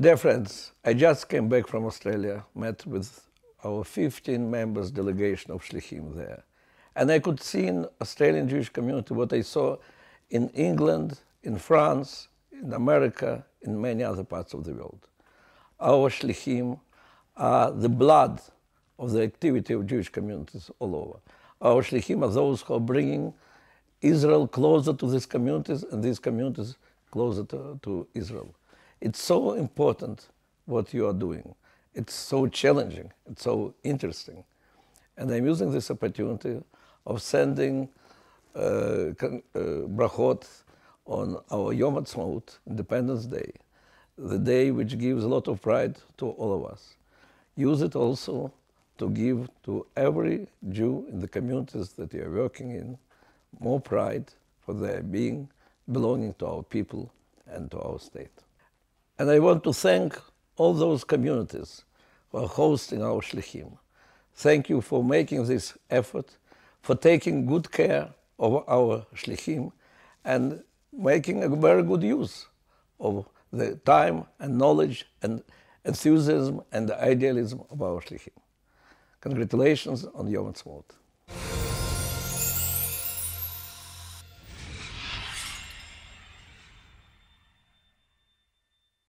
Dear friends, I just came back from Australia, met with our 15 members delegation of Shlichim there. And I could see in Australian Jewish community what I saw in England, in France, in America, in many other parts of the world. Our Shlichim are the blood of the activity of Jewish communities all over. Our Shlichim are those who are bringing Israel closer to these communities and these communities closer to, to Israel. It's so important what you are doing. It's so challenging. It's so interesting. And I'm using this opportunity of sending uh, uh, brachot on our Yom Ha'atzmaut, Independence Day, the day which gives a lot of pride to all of us. Use it also to give to every Jew in the communities that you are working in more pride for their being, belonging to our people and to our state. And I want to thank all those communities who are hosting our Shlichim. Thank you for making this effort, for taking good care of our Shlichim, and making a very good use of the time and knowledge and enthusiasm and idealism of our Shlichim. Congratulations on Yom Tzimut.